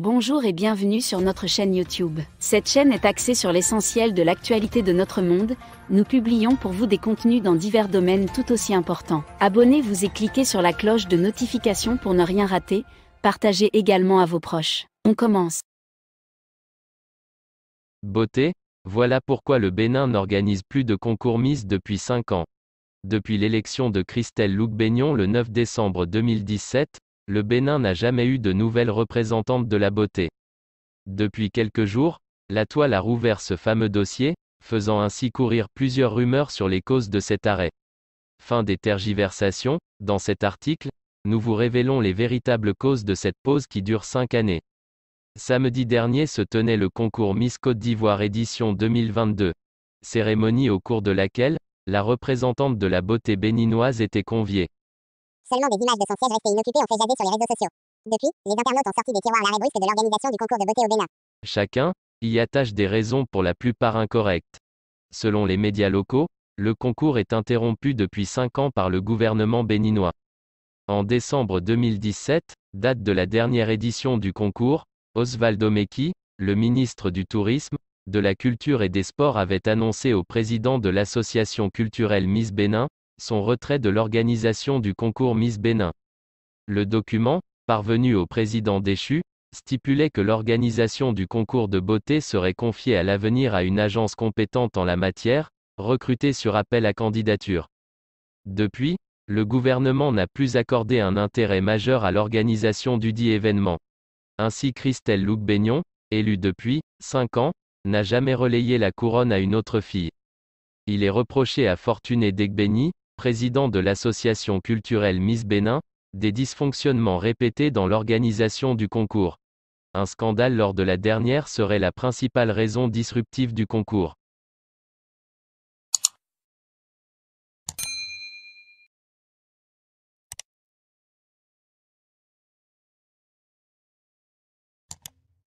Bonjour et bienvenue sur notre chaîne YouTube. Cette chaîne est axée sur l'essentiel de l'actualité de notre monde. Nous publions pour vous des contenus dans divers domaines tout aussi importants. Abonnez-vous et cliquez sur la cloche de notification pour ne rien rater. Partagez également à vos proches. On commence. Beauté, voilà pourquoi le Bénin n'organise plus de concours Miss depuis 5 ans. Depuis l'élection de Christelle Loukbénion le 9 décembre 2017, le Bénin n'a jamais eu de nouvelle représentante de la beauté. Depuis quelques jours, la toile a rouvert ce fameux dossier, faisant ainsi courir plusieurs rumeurs sur les causes de cet arrêt. Fin des tergiversations, dans cet article, nous vous révélons les véritables causes de cette pause qui dure cinq années. Samedi dernier se tenait le concours Miss Côte d'Ivoire édition 2022. Cérémonie au cours de laquelle, la représentante de la beauté béninoise était conviée. Seulement des images de son siège resté inoccupé ont fait jaser sur les réseaux sociaux. Depuis, les internautes ont sorti des tiroirs à l'arrêt brusque de l'organisation du concours de beauté au Bénin. Chacun y attache des raisons pour la plupart incorrectes. Selon les médias locaux, le concours est interrompu depuis 5 ans par le gouvernement béninois. En décembre 2017, date de la dernière édition du concours, Osvaldo Meki, le ministre du Tourisme, de la Culture et des Sports avait annoncé au président de l'association culturelle Miss Bénin, son retrait de l'organisation du concours Miss Bénin. Le document, parvenu au président déchu, stipulait que l'organisation du concours de beauté serait confiée à l'avenir à une agence compétente en la matière, recrutée sur appel à candidature. Depuis, le gouvernement n'a plus accordé un intérêt majeur à l'organisation du dit événement. Ainsi Christelle louc bénion élue depuis 5 ans, n'a jamais relayé la couronne à une autre fille. Il est reproché à Fortuné Degbeni, président de l'association culturelle Miss Bénin, des dysfonctionnements répétés dans l'organisation du concours. Un scandale lors de la dernière serait la principale raison disruptive du concours.